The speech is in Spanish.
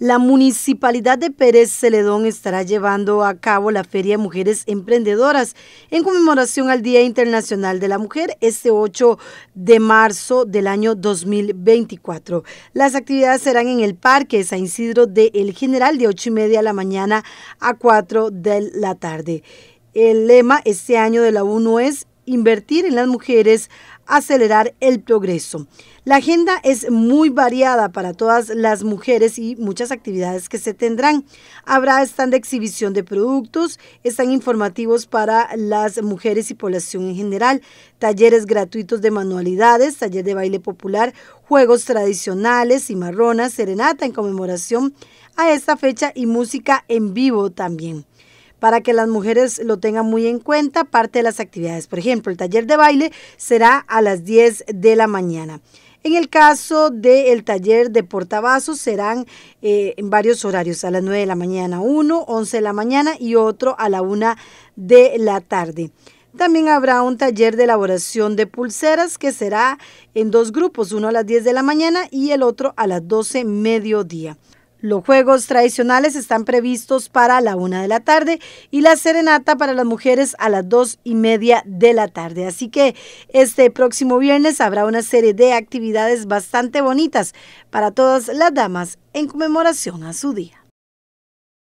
La Municipalidad de Pérez Celedón estará llevando a cabo la Feria de Mujeres Emprendedoras en conmemoración al Día Internacional de la Mujer este 8 de marzo del año 2024. Las actividades serán en el Parque San Isidro de El General de 8 y media de la mañana a 4 de la tarde. El lema este año de la UNO es invertir en las mujeres, acelerar el progreso. La agenda es muy variada para todas las mujeres y muchas actividades que se tendrán. Habrá stand de exhibición de productos, están informativos para las mujeres y población en general, talleres gratuitos de manualidades, taller de baile popular, juegos tradicionales, y marronas, serenata en conmemoración a esta fecha y música en vivo también para que las mujeres lo tengan muy en cuenta, parte de las actividades. Por ejemplo, el taller de baile será a las 10 de la mañana. En el caso del taller de portavasos serán eh, en varios horarios, a las 9 de la mañana uno, 11 de la mañana y otro a la 1 de la tarde. También habrá un taller de elaboración de pulseras que será en dos grupos, uno a las 10 de la mañana y el otro a las 12 mediodía. Los juegos tradicionales están previstos para la una de la tarde y la serenata para las mujeres a las dos y media de la tarde. Así que este próximo viernes habrá una serie de actividades bastante bonitas para todas las damas en conmemoración a su día.